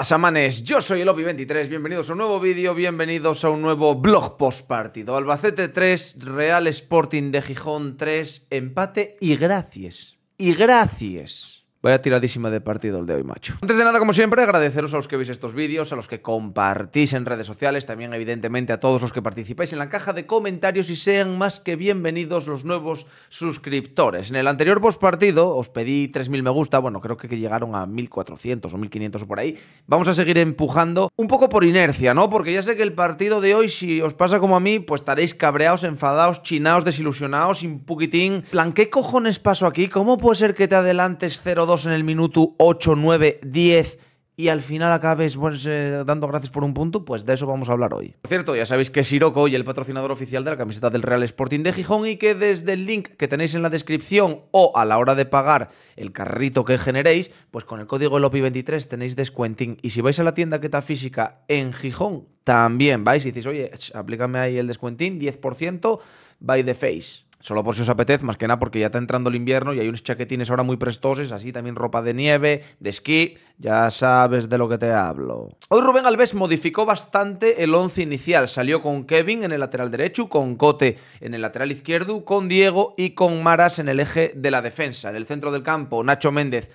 Asamanes, Yo soy el ovi 23 bienvenidos a un nuevo vídeo, bienvenidos a un nuevo blog post partido. Albacete 3, Real Sporting de Gijón 3, empate y gracias. Y gracias. Vaya tiradísima de partido el de hoy, macho. Antes de nada, como siempre, agradeceros a los que veis estos vídeos, a los que compartís en redes sociales, también evidentemente a todos los que participáis en la caja de comentarios y sean más que bienvenidos los nuevos suscriptores. En el anterior postpartido os pedí 3.000 me gusta, bueno, creo que llegaron a 1.400 o 1.500 o por ahí. Vamos a seguir empujando un poco por inercia, ¿no? Porque ya sé que el partido de hoy, si os pasa como a mí, pues estaréis cabreados, enfadados, chinaos, desilusionados, un poquitín. plan, ¿qué cojones paso aquí? ¿Cómo puede ser que te adelantes 0 en el minuto 8, 9, 10 y al final acabes pues, eh, dando gracias por un punto, pues de eso vamos a hablar hoy. Por cierto, ya sabéis que Siroco y el patrocinador oficial de la camiseta del Real Sporting de Gijón y que desde el link que tenéis en la descripción o a la hora de pagar el carrito que generéis, pues con el código LOPI23 tenéis descuentín. Y si vais a la tienda que está física en Gijón, también vais y decís, oye, aplícame ahí el descuentín, 10% by the face. Solo por si os apetece, más que nada porque ya está entrando el invierno y hay unos chaquetines ahora muy prestosos, así también ropa de nieve, de esquí, ya sabes de lo que te hablo. Hoy Rubén Alves modificó bastante el once inicial, salió con Kevin en el lateral derecho, con Cote en el lateral izquierdo, con Diego y con Maras en el eje de la defensa. En el centro del campo, Nacho Méndez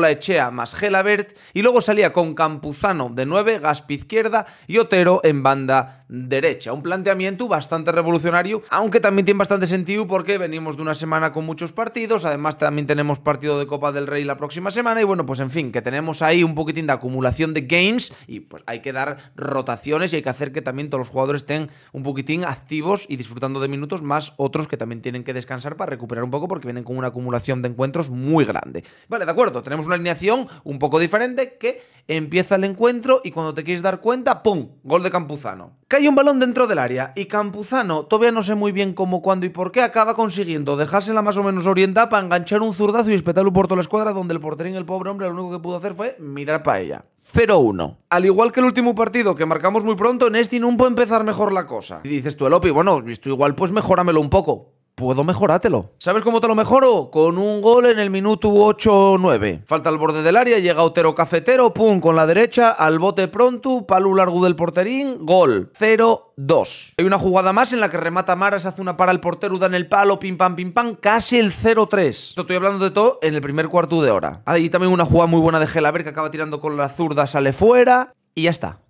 la Echea más Gelabert y luego salía con Campuzano de 9, Gaspi izquierda y Otero en banda derecha. Un planteamiento bastante revolucionario, aunque también tiene bastante sentido porque venimos de una semana con muchos partidos, además también tenemos partido de Copa del Rey la próxima semana y bueno, pues en fin, que tenemos ahí un poquitín de acumulación de games y pues hay que dar rotaciones y hay que hacer que también todos los jugadores estén un poquitín activos y disfrutando de minutos, más otros que también tienen que descansar para recuperar un poco porque vienen con una acumulación de encuentros muy grande. Vale, de acuerdo, tenemos una alineación un poco diferente que empieza el encuentro y cuando te quieres dar cuenta, ¡pum! Gol de Campuzano. Cae un balón dentro del área y Campuzano, todavía no sé muy bien cómo, cuándo y por qué, acaba consiguiendo dejársela más o menos orientada para enganchar un zurdazo y espetarlo por toda la escuadra donde el porterín, el pobre hombre, lo único que pudo hacer fue mirar para ella. 0-1. Al igual que el último partido que marcamos muy pronto, en este no puede empezar mejor la cosa. Y dices tú, Elopi, bueno, visto igual, pues mejóramelo un poco puedo mejorártelo. ¿Sabes cómo te lo mejoro? Con un gol en el minuto 8-9. Falta al borde del área, llega Otero Cafetero, pum, con la derecha, al bote pronto, palo largo del porterín, gol. 0-2. Hay una jugada más en la que remata Maras, hace una para el portero, en el palo, pim pam, pim pam, casi el 0-3. Estoy hablando de todo en el primer cuarto de hora. ahí también una jugada muy buena de Gelaber que acaba tirando con la zurda, sale fuera y ya está.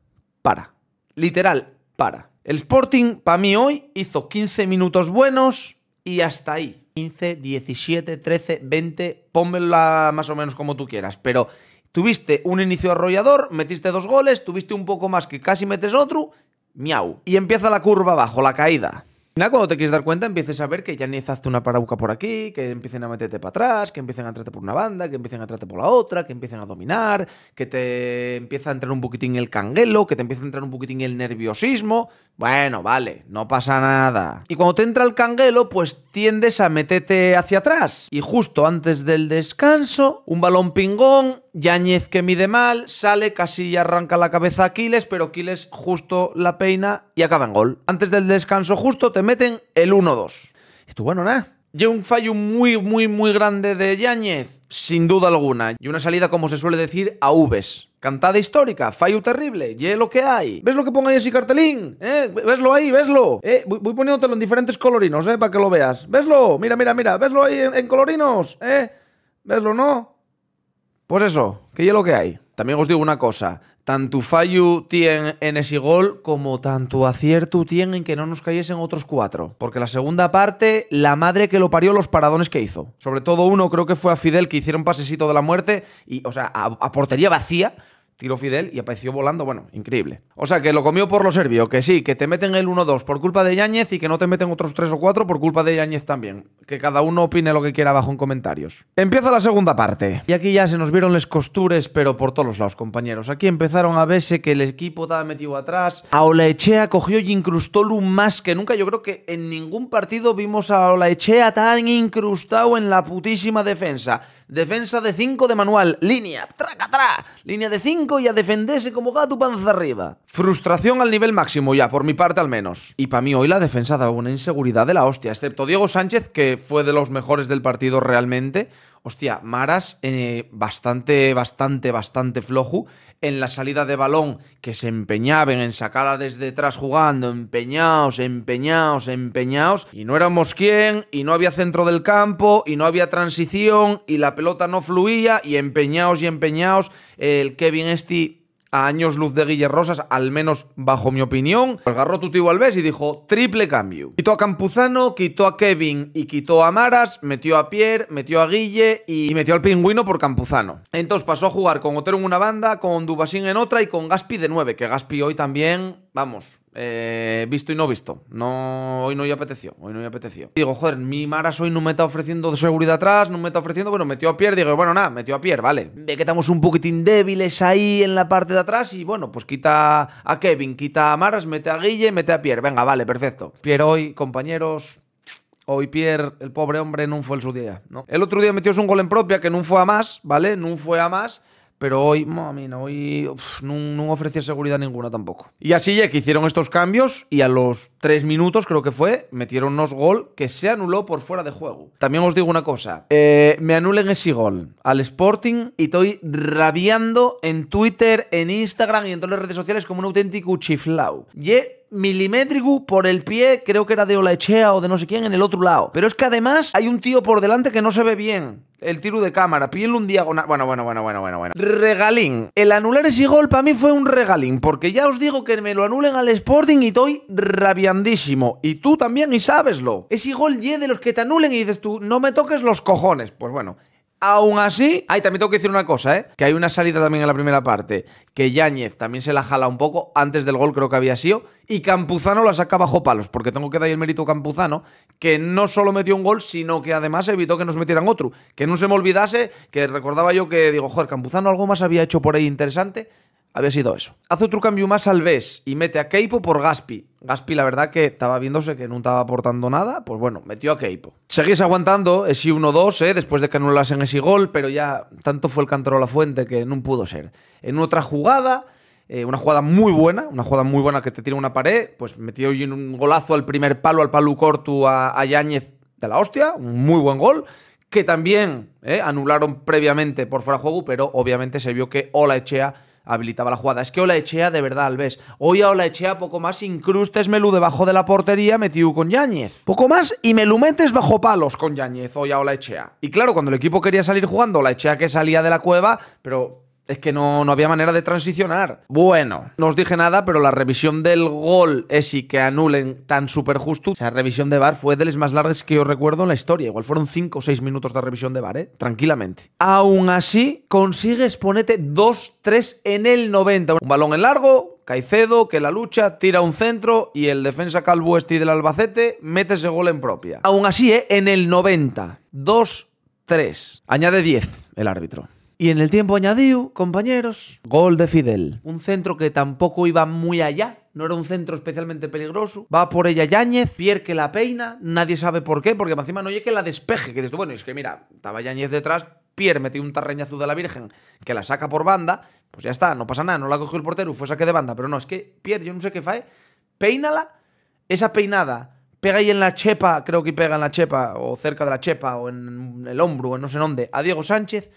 Para. Literal, para. El Sporting, para mí hoy, hizo 15 minutos buenos, y hasta ahí. 15, 17, 13, 20, pónmela más o menos como tú quieras, pero tuviste un inicio arrollador, metiste dos goles, tuviste un poco más que casi metes otro, miau. Y empieza la curva abajo, la caída. Nada, cuando te quieres dar cuenta, empieces a ver que ya ni hace una parauca por aquí, que empiecen a meterte para atrás, que empiecen a entrarte por una banda, que empiecen a entrarte por la otra, que empiecen a dominar, que te empieza a entrar un poquitín el canguelo, que te empieza a entrar un poquitín el nerviosismo. Bueno, vale, no pasa nada. Y cuando te entra el canguelo, pues tiendes a meterte hacia atrás. Y justo antes del descanso, un balón pingón Yáñez que mide mal, sale, casi arranca la cabeza a Aquiles, pero Aquiles justo la peina y acaba en gol. Antes del descanso justo te meten el 1-2. Estuvo bueno, nada. Y un fallo muy, muy, muy grande de Yáñez, sin duda alguna. Y una salida, como se suele decir, a Uves. Cantada histórica, fallo terrible, y lo que hay. ¿Ves lo que pongo ahí ese cartelín? ¿Eh? ¿Veslo ahí? ¿Veslo? ¿Eh? Voy, poniéndotelo en diferentes colorinos, ¿eh? Para que lo veas. ¿Veslo? Mira, mira, mira. ¿Veslo ahí en, colorinos? ¿Eh? ¿Veslo, no? Pues eso, que yo lo que hay. También os digo una cosa, tanto fallo tiene en ese gol como tanto acierto tiene en que no nos cayesen otros cuatro. Porque la segunda parte, la madre que lo parió los paradones que hizo. Sobre todo uno creo que fue a Fidel que hicieron pasecito de la muerte y, o sea, a portería vacía, tiró Fidel y apareció volando, bueno, increíble. O sea, que lo comió por lo serbio, que sí, que te meten el 1-2 por culpa de Yáñez y que no te meten otros 3 o 4 por culpa de Yáñez también. Que cada uno opine lo que quiera abajo en comentarios. Empieza la segunda parte. Y aquí ya se nos vieron las costures, pero por todos los lados, compañeros. Aquí empezaron a verse que el equipo estaba metido atrás. A Olaechea cogió y incrustó lo más que nunca. Yo creo que en ningún partido vimos a Olaechea tan incrustado en la putísima defensa. Defensa de 5 de manual, línea, traca, línea de 5 y a defenderse como gato panza arriba. Frustración al nivel máximo ya, por mi parte al menos. Y para mí hoy la defensa da una inseguridad de la hostia, excepto Diego Sánchez, que fue de los mejores del partido realmente hostia, Maras eh, bastante, bastante, bastante flojo en la salida de balón, que se empeñaban en sacarla desde atrás jugando, empeñados, empeñados, empeñados, y no éramos quién, y no había centro del campo, y no había transición, y la pelota no fluía, y empeñados y empeñados, el Kevin Esti a años luz de Guille Rosas, al menos bajo mi opinión. Pues agarró tu tío Alves y dijo triple cambio. Quitó a Campuzano, quitó a Kevin y quitó a Maras, metió a Pierre, metió a Guille y metió al pingüino por Campuzano. Entonces pasó a jugar con Otero en una banda, con Dubasín en otra y con Gaspi de 9, que Gaspi hoy también, vamos, eh, visto y no visto. No, hoy no me apeteció, hoy no me apeteció. Digo, joder, mi Maras hoy no me está ofreciendo seguridad atrás, no me está ofreciendo, bueno, metió a Pierre, digo, bueno, nada, metió a Pierre, vale. Ve que estamos un poquitín débiles ahí en la parte de atrás y bueno, pues quita a Kevin, quita a Maras, mete a Guille, mete a Pierre, venga, vale, perfecto. Pierre hoy, compañeros, Hoy Pierre, el pobre hombre, no fue el su día, ¿no? El otro día metió un gol en propia que no fue a más, ¿vale? No fue a más pero hoy, mami, no, hoy no, ofrecía seguridad ninguna tampoco. Y así ya que hicieron estos cambios y a los tres minutos creo que fue, metieron unos gol que se anuló por fuera de juego. También os digo una cosa, eh, me anulen ese gol al Sporting y estoy rabiando en Twitter, en Instagram y en todas las redes sociales como un auténtico chiflao. Y milimétrico por el pie, creo que era de Olachea o de no sé quién, en el otro lado. Pero es que además hay un tío por delante que no se ve bien el tiro de cámara, pídenle un diagonal. Bueno, bueno, bueno, bueno, bueno, bueno. Regalín. El anular ese gol para mí fue un regalín, porque ya os digo que me lo anulen al Sporting y estoy rabiandísimo. Y tú también, y sabeslo. Ese gol ye de los que te anulen y dices tú, no me toques los cojones. Pues bueno, Aún así, ahí también tengo que decir una cosa, ¿eh? que hay una salida también en la primera parte, que Yáñez también se la jala un poco, antes del gol creo que había sido, y Campuzano la saca bajo palos, porque tengo que dar el mérito a Campuzano, que no solo metió un gol, sino que además evitó que nos metieran otro, que no se me olvidase, que recordaba yo que digo, joder, Campuzano algo más había hecho por ahí interesante, había sido eso. Hace otro cambio más al Bes y mete a Keipo por Gaspi. Gaspi, la verdad, que estaba viéndose que no estaba aportando nada. Pues bueno, metió a Keipo. Seguís aguantando, ese 1-2, ¿eh? después de que en ese gol, pero ya tanto fue el cantero a la fuente que no pudo ser. En otra jugada, eh, una jugada muy buena, una jugada muy buena que te tira una pared, pues metió un golazo al primer palo, al palo corto a, a Yáñez de la hostia, un muy buen gol que también ¿eh? anularon previamente por fuera de juego, pero obviamente se vio que Ola Echea habilitaba la jugada. Es que Echea, de verdad, al Alves. Hoy a Echea, poco más incrustes Melú debajo de la portería, metió con Yáñez. Poco más y Melú metes bajo palos con Yáñez hoy a Echea. Y claro, cuando el equipo quería salir jugando, Echea que salía de la cueva, pero es que no, no, había manera de transicionar. Bueno, no os dije nada, pero la revisión del gol es y que anulen tan súper justo. Esa revisión de bar fue de las más largas que yo recuerdo en la historia. Igual fueron 5 o 6 minutos de revisión de bar, ¿eh? Tranquilamente. Aún así, consigues ponerte 2-3 en el 90. Un balón en largo, Caicedo, que la lucha, tira un centro y el defensa Calbuesti del Albacete mete ese gol en propia. Aún así, ¿eh? En el 90. 2-3. Añade 10 el árbitro. Y en el tiempo añadido, compañeros, gol de Fidel. Un centro que tampoco iba muy allá. No era un centro especialmente peligroso. Va por ella Yáñez, Pierre que la peina. Nadie sabe por qué, porque encima no oye que la despeje. Que dices bueno, es que mira, estaba Yáñez detrás, Pierre metió un tarreñazo de la Virgen que la saca por banda. Pues ya está, no pasa nada, no la cogió el portero, fue saque de banda. Pero no, es que Pierre, yo no sé qué fae, ¿eh? peínala. Esa peinada pega ahí en la chepa, creo que pega en la chepa, o cerca de la chepa, o en el hombro, o no sé dónde, a Diego Sánchez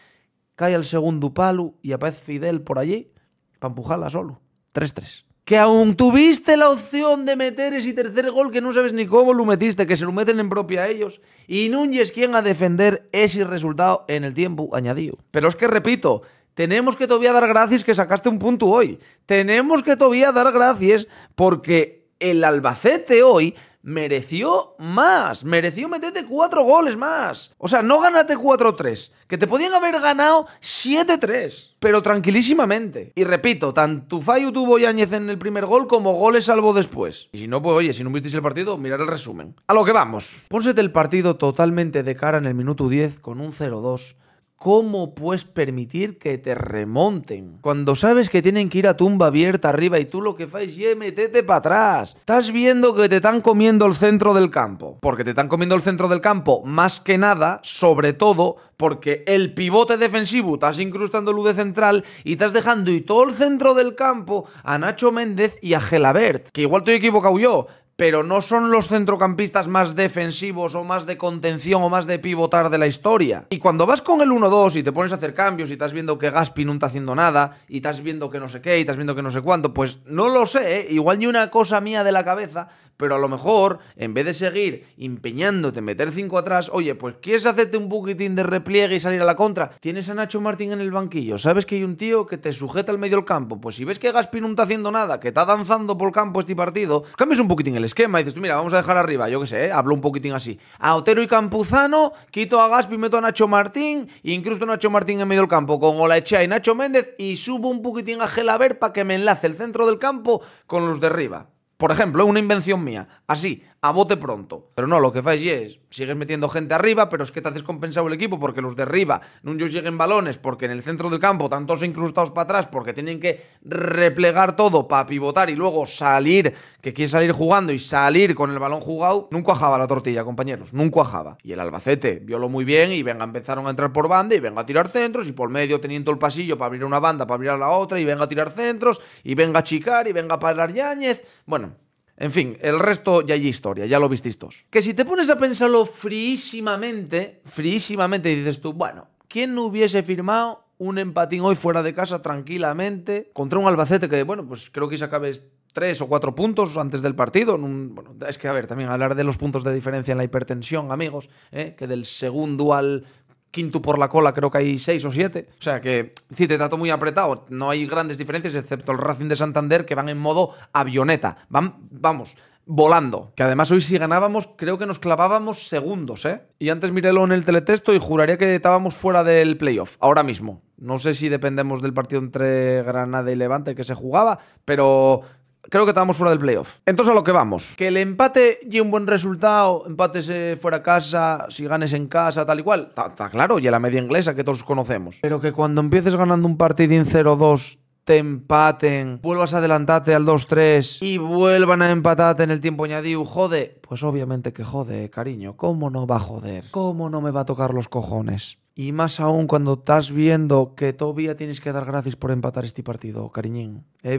cae al segundo palo y aparece Fidel por allí para empujarla solo. 3-3. Que aún tuviste la opción de meter ese tercer gol que no sabes ni cómo lo metiste, que se lo meten en propia a ellos, y Núñez quien a defender ese resultado en el tiempo añadido. Pero es que repito, tenemos que todavía dar gracias que sacaste un punto hoy. Tenemos que todavía dar gracias porque el Albacete hoy mereció más, mereció meterte cuatro goles más. O sea, no gánate 4-3, que te podían haber ganado 7-3, pero tranquilísimamente. Y repito, tanto fallo tuvo Yáñez en el primer gol como goles salvo después. Y si no, pues oye, si no visteis el partido, mirad el resumen. A lo que vamos. Pónsete el partido totalmente de cara en el minuto 10 con un 0-2 ¿Cómo puedes permitir que te remonten? Cuando sabes que tienen que ir a tumba abierta arriba y tú lo que haces es metete para atrás. Estás viendo que te están comiendo el centro del campo. Porque te están comiendo el centro del campo más que nada, sobre todo porque el pivote defensivo estás incrustando luz de central y estás dejando y todo el centro del campo a Nacho Méndez y a Gelabert. Que igual estoy equivocado yo, pero no son los centrocampistas más defensivos o más de contención o más de pivotar de la historia. Y cuando vas con el 1-2 y te pones a hacer cambios y estás viendo que Gaspi no está haciendo nada y estás viendo que no sé qué y estás viendo que no sé cuánto, pues no lo sé, ¿eh? igual ni una cosa mía de la cabeza, pero a lo mejor, en vez de seguir empeñándote en meter cinco atrás, oye, pues quieres hacerte un poquitín de repliegue y salir a la contra. Tienes a Nacho Martín en el banquillo, sabes que hay un tío que te sujeta al medio del campo. Pues si ves que Gaspi no está haciendo nada, que está danzando por el campo este partido, cambias un poquitín el esquema y dices, mira, vamos a dejar arriba, yo qué sé, ¿eh? hablo un poquitín así. A Otero y Campuzano, quito a Gaspi, meto a Nacho Martín, incrusto a Nacho Martín en medio del campo con Olaechea y Nacho Méndez y subo un poquitín a Gelaber para que me enlace el centro del campo con los de arriba. Por ejemplo, una invención mía, así, a bote pronto. Pero no, lo que fais es, sigues metiendo gente arriba, pero es que te haces compensado el equipo porque los de arriba no lleguen balones, porque en el centro del campo tantos incrustados para atrás, porque tienen que replegar todo para pivotar y luego salir, que quiere salir jugando y salir con el balón jugado. Nunca ajaba la tortilla, compañeros, nunca ajaba. Y el Albacete violo muy bien y venga, empezaron a entrar por banda y venga a tirar centros y por medio teniendo el pasillo para abrir una banda, para abrir la otra y venga a tirar centros y venga a chicar y venga a parar Yáñez. Bueno, en fin, el resto ya allí historia, ya lo visteis todos. Que si te pones a pensarlo friísimamente, fríísimamente dices tú, bueno, ¿quién no hubiese firmado un empatín hoy fuera de casa tranquilamente contra un Albacete que, bueno, pues creo que se acabes tres o cuatro puntos antes del partido. bueno, es que, a ver, también hablar de los puntos de diferencia en la hipertensión, amigos, ¿eh? que del segundo al quinto por la cola, creo que hay seis o siete. O sea que, siete te trato muy apretado. No hay grandes diferencias, excepto el Racing de Santander, que van en modo avioneta. Van, vamos, volando. Que además hoy si ganábamos, creo que nos clavábamos segundos, ¿eh? Y antes mirélo en el teletexto y juraría que estábamos fuera del playoff, ahora mismo. No sé si dependemos del partido entre Granada y Levante que se jugaba, pero creo que estábamos fuera del playoff. Entonces a lo que vamos. Que el empate y un buen resultado, empates fuera fuera casa, si ganes en casa, tal y cual, está claro, y la media inglesa que todos conocemos. Pero que cuando empieces ganando un partido en 0-2 te empaten, vuelvas a adelantarte al 2-3 y vuelvan a empatarte en el tiempo añadido, jode. Pues obviamente que jode, cariño. ¿Cómo no va a joder? ¿Cómo no me va a tocar los cojones? Y más aún cuando estás viendo que todavía tienes que dar gracias por empatar este partido, cariñín. Eh,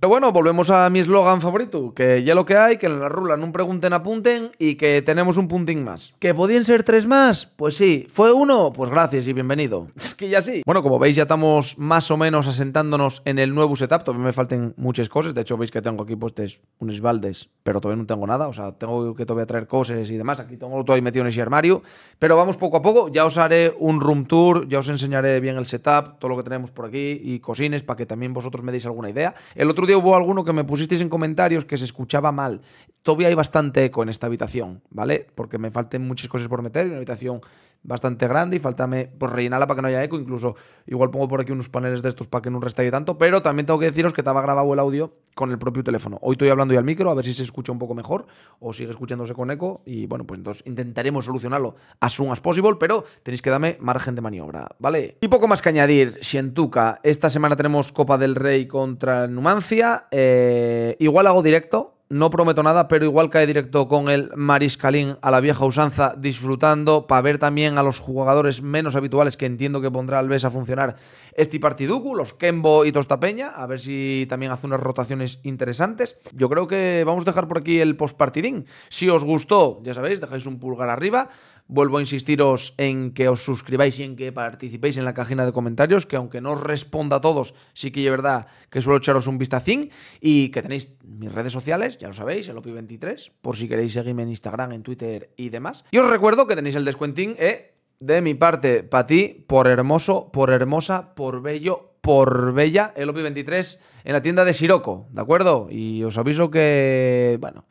Pero bueno, volvemos a mi eslogan favorito, que ya lo que hay, que en la rula no pregunten, apunten y que tenemos un puntín más. ¿Que podían ser tres más? Pues sí. ¿Fue uno? Pues gracias y bienvenido. Es que ya sí. Bueno, como veis ya estamos más o menos asentándonos en el nuevo setup, todavía me falten muchas cosas, de hecho veis que tengo aquí puestos unos baldes, pero todavía no tengo nada, o sea, tengo que todavía traer cosas y demás, aquí tengo todo ahí metido en ese armario, pero vamos poco a poco, ya os haré un room tour, ya os enseñaré bien el setup, todo lo que tenemos por aquí y cosines para que también vosotros me deis alguna idea. El otro día hubo alguno que me pusisteis en comentarios que se escuchaba mal. Todavía hay bastante eco en esta habitación, ¿vale? Porque me falten muchas cosas por meter, en una habitación bastante grande y faltame pues, rellenarla para que no haya eco. Incluso igual pongo por aquí unos paneles de estos para que no restalle tanto. Pero también tengo que deciros que estaba grabado el audio con el propio teléfono. Hoy estoy hablando ya al micro, a ver si se escucha un poco mejor o sigue escuchándose con eco. Y bueno, pues entonces intentaremos solucionarlo as soon as possible, pero tenéis que darme margen de maniobra, ¿vale? Y poco más que añadir, Shentuka. Esta semana tenemos Copa del Rey contra Numancia. Eh, igual hago directo no prometo nada, pero igual cae directo con el Mariscalín a la vieja usanza, disfrutando, para ver también a los jugadores menos habituales que entiendo que pondrá al Alves a funcionar este partiducu, los Kembo y Tostapeña, a ver si también hace unas rotaciones interesantes. Yo creo que vamos a dejar por aquí el postpartidín. Si os gustó, ya sabéis, dejáis un pulgar arriba. Vuelvo a insistiros en que os suscribáis y en que participéis en la cajina de comentarios, que aunque no responda a todos, sí que es verdad que suelo echaros un vistacín y que tenéis mis redes sociales, ya lo sabéis, el OPI23, por si queréis seguirme en Instagram, en Twitter y demás. Y os recuerdo que tenéis el descuentín eh, de mi parte para ti, por hermoso, por hermosa, por bello, por Bella, el OPI23, en la tienda de Siroco, ¿de acuerdo? Y os aviso que, bueno,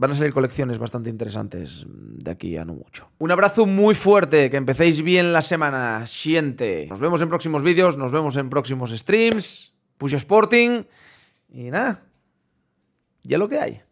Van a salir colecciones bastante interesantes de aquí a no mucho. Un abrazo muy fuerte, que empecéis bien la semana, siente. Nos vemos en próximos vídeos, nos vemos en próximos streams, Push Sporting y nada, ya lo que hay.